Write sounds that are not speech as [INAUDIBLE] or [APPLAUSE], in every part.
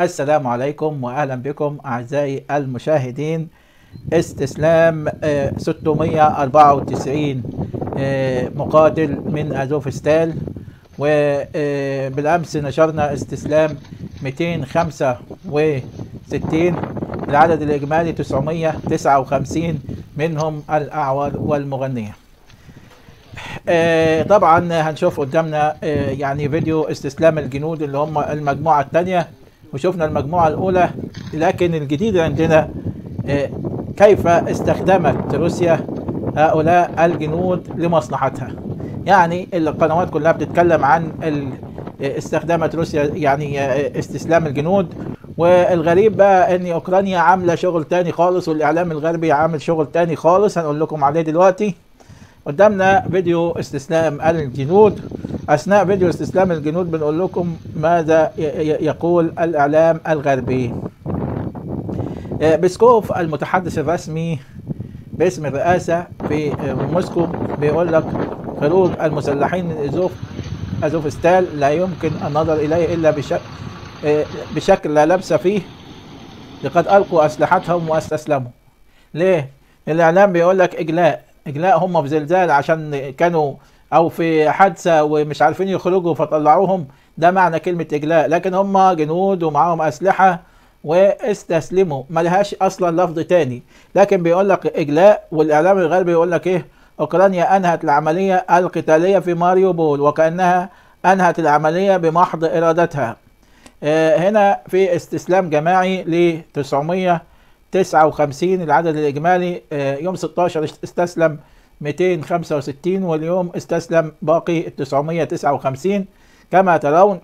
السلام عليكم واهلا بكم اعزائي المشاهدين استسلام 694 آه، آه، مقاتل من ازوفستال وبالامس آه، نشرنا استسلام 265 العدد الاجمالي 959 منهم الاعور والمغنيه طبعا هنشوف قدامنا يعني فيديو استسلام الجنود اللي هم المجموعه الثانيه وشفنا المجموعة الأولى لكن الجديد عندنا آه، كيف استخدمت روسيا هؤلاء الجنود لمصلحتها يعني القنوات كلها بتتكلم عن آه، استخدمت روسيا يعني آه، استسلام الجنود والغريب بقى ان اوكرانيا عامله شغل تاني خالص والاعلام الغربي عامل شغل تاني خالص هنقول لكم عليه دلوقتي قدامنا فيديو استسلام الجنود اثناء فيديو استسلام الجنود بنقول لكم ماذا يقول الاعلام الغربي آه، بيسكوف المتحدث الرسمي باسم الرئاسة في آه، موسكو بيقول لك خروج المسلحين من أزوف أزوفستال لا يمكن النظر إليه إلا بشكل آه، بشكل لا لبس فيه لقد ألقوا أسلحتهم واستسلموا ليه؟ الإعلام بيقول لك إجلاء إجلاء هم في زلزال عشان كانوا او في حادثه ومش عارفين يخرجوا فطلعوهم ده معنى كلمه اجلاء لكن هم جنود ومعاهم اسلحه واستسلموا ملهاش اصلا لفظ تاني لكن بيقول لك اجلاء والاعلام الغربي بيقول لك ايه اوكرانيا انهت العمليه القتاليه في ماريوبول وكانها انهت العمليه بمحض ارادتها آه، هنا في استسلام جماعي ل 959 العدد الاجمالي آه، يوم 16 استسلم 265 واليوم استسلم باقي 959 كما ترون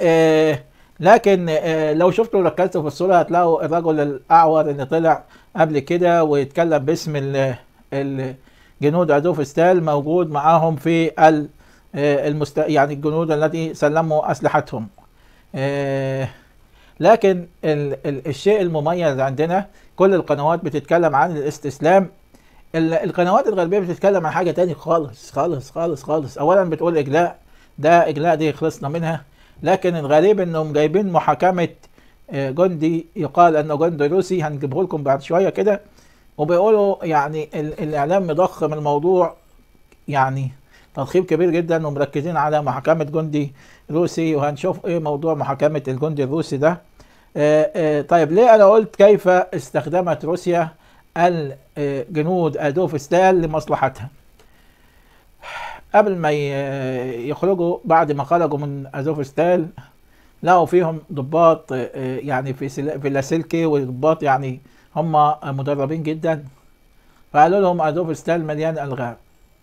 آه، لكن آه، لو شفتوا ركزتوا في الصورة هتلاقوا الرجل الأعور اللي طلع قبل كده ويتكلم باسم الجنود عدوف ستال موجود معاهم في آه، المست... يعني الجنود التي سلموا أسلحتهم لكن الشيء المميز عندنا كل القنوات بتتكلم عن الاستسلام القنوات الغربيه بتتكلم عن حاجه تاني خالص خالص خالص خالص اولا بتقول اجلاء ده اجلاء دي خلصنا منها لكن الغريب انهم جايبين محاكمه آه، جندي يقال انه جندي روسي هنجيبه لكم بعد شويه كده وبيقولوا يعني الاعلام مضخم الموضوع يعني تضخيم كبير جدا ومركزين على محاكمه جندي روسي وهنشوف ايه موضوع محاكمه الجندي الروسي ده آه، آه، طيب ليه انا قلت كيف استخدمت روسيا الجنود ادولف ستال لمصلحتها قبل ما يخرجوا بعد ما خرجوا من ادولف ستال لقوا فيهم ضباط آه، يعني في في لاسلكي وضباط يعني هم مدربين جدا فقالوا لهم ادولف ستال مليان الغام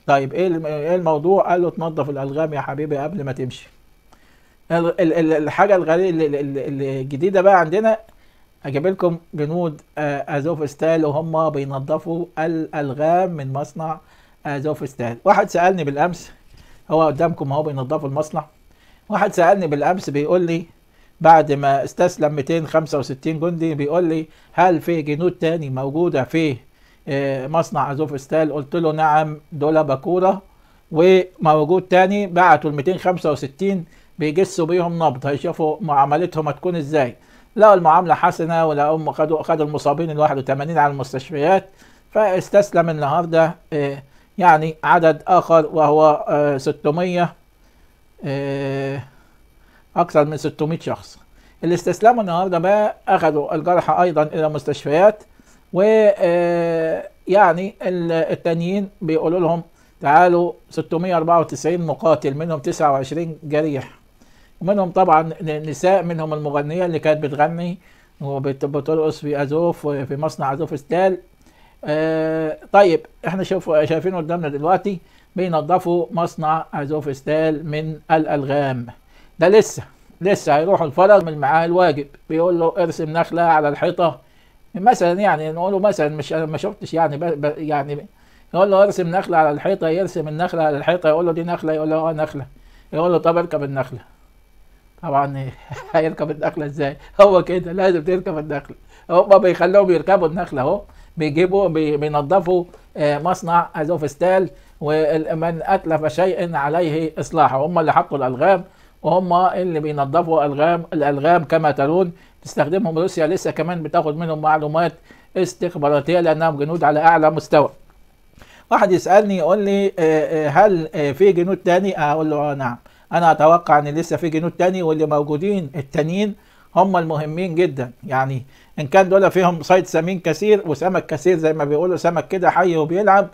طيب ايه, إيه الموضوع قال له تنظف الالغام يا حبيبي قبل ما تمشي الحاجه الغريبه الجديده بقى عندنا هجيب لكم جنود ازوف آه، ستال وهم بينظفوا الالغام من مصنع ازوف ستال واحد سالني بالامس هو قدامكم اهو بينظفوا المصنع واحد سالني بالامس بيقول لي بعد ما استسلم 265 جندي بيقول لي هل في جنود تاني موجوده في آه، مصنع ازوف ستال قلت له نعم دول باكوره وموجود تاني بعتوا ال 265 بيجسوا بيهم نبض هيشوفوا معاملتهم هتكون ازاي لقوا المعامله حسنه ولقوا خدوا خدوا المصابين ال 81 على المستشفيات فاستسلم النهارده آه، يعني عدد اخر وهو 600 آه، آه، اكثر من 600 شخص اللي استسلموا النهارده بقى اخذوا الجرحى ايضا الى مستشفيات و يعني التانيين بيقولوا لهم تعالوا 694 مقاتل منهم 29 جريح ومنهم طبعا نساء منهم المغنيه اللي كانت بتغني وبترقص في ازوف في مصنع ازوف ستال آه طيب احنا شوف شايفين قدامنا دلوقتي بينظفوا مصنع ازوف ستال من الالغام ده لسه لسه هيروحوا الفرج من معاه الواجب بيقول له ارسم نخله على الحيطه مثلا يعني نقول له مثلا مش انا ما شفتش يعني يعني يقول له ارسم نخله على الحيطه يرسم النخله على الحيطه يقول له دي نخله يقول له اه نخله يقول له طب اركب النخله طبعا [LAUGHS] هيركب النخله ازاي هو كده لازم تركب النخله هم بيخلوهم يركبوا النخله اهو بيجيبوا بينظفوا آه، مصنع ازوفستال ومن اتلف شيء عليه اصلاحه هم اللي حطوا الالغام وهم اللي بينظفوا الغام الالغام كما ترون تستخدمهم روسيا لسه كمان بتاخد منهم معلومات استخباراتيه لانهم جنود على اعلى مستوى واحد يسالني يقول لي آه، آه، هل في جنود تاني اقول له اه نعم انا اتوقع ان لسه في جنود تاني واللي موجودين التانيين هم المهمين جدا يعني ان كان دول فيهم صيد سمين كثير وسمك كثير زي ما بيقولوا سمك كده حي وبيلعب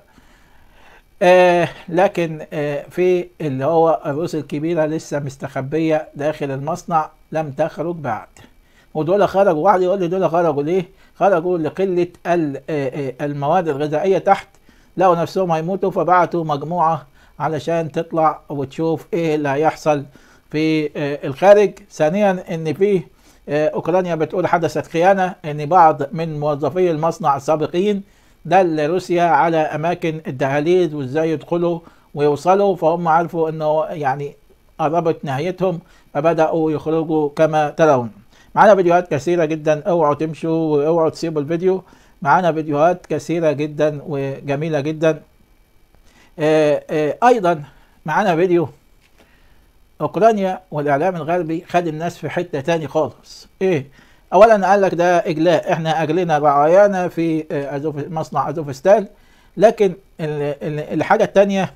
آه لكن آه في اللي هو الروس الكبيرة لسه مستخبية داخل المصنع لم تخرج بعد ودول خرجوا واحد يقول لي دول خرجوا ليه؟ خرجوا لقلة آه، آه، المواد الغذائية تحت لقوا نفسهم هيموتوا فبعتوا مجموعة علشان تطلع وتشوف ايه اللي هيحصل في آه، الخارج ثانيا ان في آه، اوكرانيا بتقول حدثت خيانه ان بعض من موظفي المصنع السابقين دل روسيا على اماكن الدهاليز وازاي يدخلوا ويوصلوا فهم عرفوا انه يعني قربت نهايتهم فبداوا يخرجوا كما ترون معانا فيديوهات كثيره جدا اوعوا تمشوا واوعوا تسيبوا الفيديو معانا فيديوهات كثيره جدا وجميله جدا آه، آه، ايضا معانا فيديو اوكرانيا والاعلام الغربي خد الناس في حته تاني خالص ايه اولا قال لك ده اجلاء احنا اجلنا رعايانا في آه، أزوف مصنع ازوفستان لكن الحاجه التانيه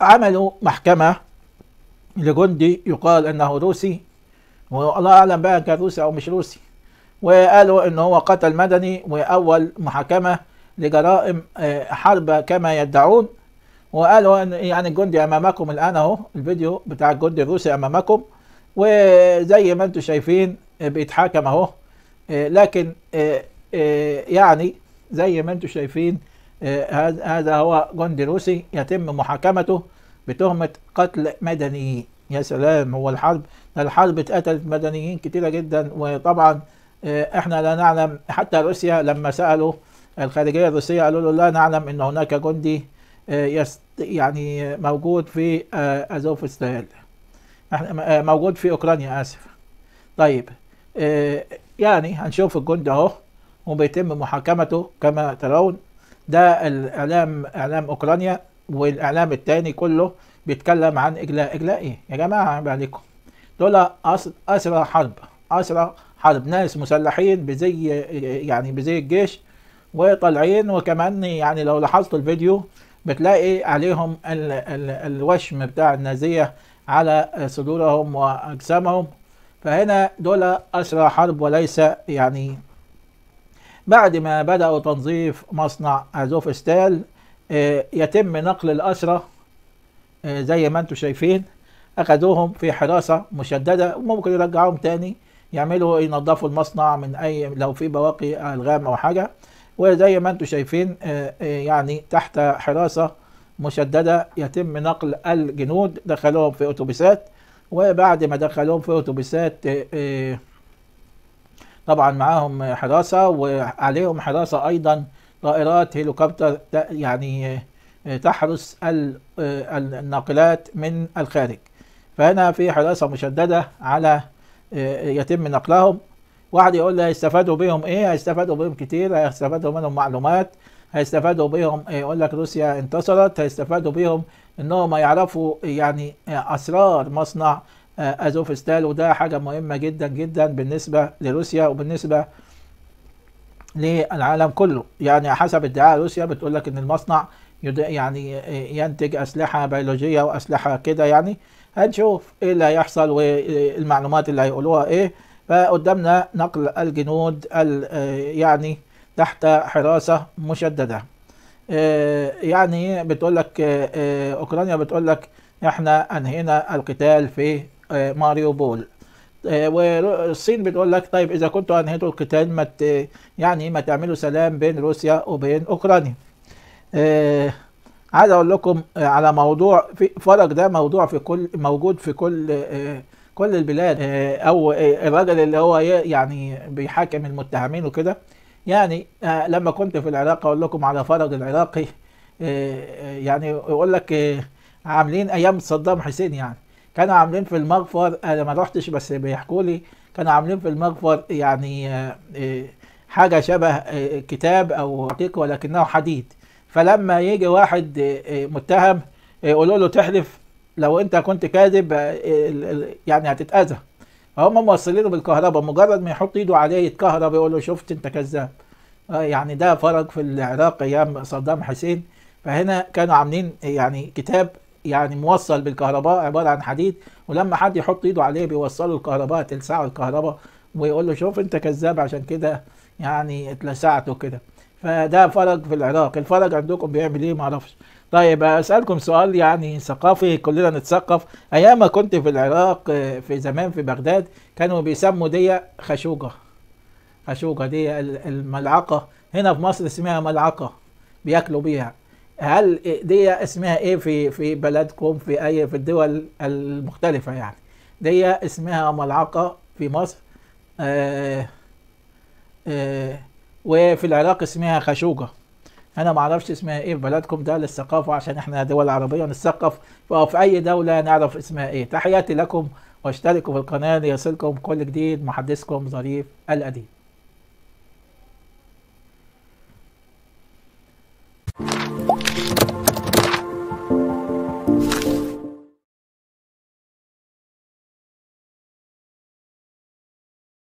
عملوا محكمه لجندي يقال انه روسي والله اعلم بقى كان روسي او مش روسي وقالوا ان هو قتل مدني واول محاكمه لجرائم آه، حرب كما يدعون وقالوا ان يعني الجندي امامكم الان اهو الفيديو بتاع الجندي الروسي امامكم وزي ما انتم شايفين آه، بيتحاكم اهو آه، لكن يعني زي ما انتم شايفين هذا هو جندي روسي يتم محاكمته بتهمة قتل مدنيين يا سلام هو الحرب ده الحرب اتقتلت مدنيين كتيرة جدا وطبعا احنا لا نعلم حتى روسيا لما سألوا الخارجيه الروسيه قالوا له لا نعلم ان هناك جندي آه، يعني موجود في آه، ازوفستال آه، موجود في اوكرانيا اسف طيب يعني هنشوف الجندي اهو وبيتم محاكمته كما ترون ده الاعلام اعلام اوكرانيا والاعلام التاني كله بيتكلم عن اجلاء اجلاء ايه يا جماعه عيب عليكم دول اسرى حرب اسرى حرب ناس مسلحين بزي يعني بزي الجيش وطالعين وكمان يعني لو لاحظتوا الفيديو بتلاقي عليهم ال ال الوشم بتاع النازية على صدورهم وأجسامهم فهنا دول أسرى حرب وليس يعني بعد ما بدأوا تنظيف مصنع أزوف ستال آه، يتم نقل الأسرى آه، زي ما انتم شايفين أخذوهم في حراسة مشددة وممكن يرجعوهم تاني يعملوا ينظفوا المصنع من أي لو في بواقي ألغام أو حاجة وزي ما انتم شايفين آه، آه، يعني تحت حراسة مشددة يتم نقل الجنود دخلوهم في أتوبيسات وبعد ما دخلوهم في أتوبيسات آه، طبعا معاهم حراسة وعليهم حراسة أيضا طائرات هيلوكوبتر يعني تحرس الناقلات من الخارج فهنا في حراسة مشددة على يتم نقلهم واحد يقول لي هيستفادوا بيهم ايه هيستفادوا بيهم كتير هيستفادوا منهم معلومات هيستفادوا بيهم آه، يقول لك روسيا انتصرت هيستفادوا بيهم انهم يعرفوا يعني آه، اسرار مصنع آه، ازوفستال وده حاجه مهمه جدا جدا بالنسبه لروسيا وبالنسبه للعالم كله يعني حسب ادعاء روسيا بتقول لك ان المصنع يعني ينتج اسلحه بيولوجيه واسلحه كده يعني هنشوف ايه اللي هيحصل والمعلومات اللي هيقولوها ايه فقدامنا نقل الجنود آه، يعني تحت حراسة مشددة آه، يعني بتقول لك آه، أوكرانيا بتقول لك احنا أنهينا القتال في ماريوبول والصين بتقول لك طيب إذا كنتوا أنهيتوا القتال ما يعني ما تعملوا سلام بين روسيا وبين أوكرانيا عايز أقول لكم على موضوع في فرق ده موضوع في كل موجود في كل كل البلاد آه، او آه، الراجل اللي هو يعني بيحاكم المتهمين وكده يعني آه، لما كنت في العراق اقول لكم على فرج العراقي يعني يقول لك عاملين ايام صدام حسين يعني كانوا عاملين في المغفر انا ما رحتش بس بيحكوا لي كانوا عاملين في المغفر يعني حاجه شبه كتاب او عتيق ولكنه حديد فلما يجي واحد متهم يقولوا له تحلف لو انت كنت كاذب آه، يعني هتتاذى هم موصلينه بالكهرباء مجرد ما يحط ايده عليه يتكهرب يقول له شفت انت كذاب آه، يعني ده فرق في العراق ايام صدام حسين فهنا كانوا عاملين يعني كتاب يعني موصل بالكهرباء عباره عن حديد ولما حد يحط ايده عليه بيوصله الكهرباء تلسعه الكهرباء ويقول له شوف انت كذاب عشان كده يعني اتلسعته كده فده فرج في العراق الفرج عندكم بيعمل ايه معرفش طيب اسالكم سؤال يعني ثقافي كلنا نتثقف ايام ما كنت في العراق آه، في زمان في بغداد كانوا بيسموا دي خشوجه خشوجه دي الملعقه هنا في مصر اسمها ملعقه بياكلوا بيها هل دي اسمها ايه في في بلدكم في اي في الدول المختلفه يعني دي اسمها ملعقه في مصر آه آه وفي العراق اسمها خشوجه انا ما اعرفش اسمها ايه في بلدكم ده للثقافه عشان احنا دول عربيه نثقف وفي اي دوله نعرف اسمها ايه تحياتي لكم واشتركوا في القناه ليصلكم كل جديد محدثكم ظريف الاديب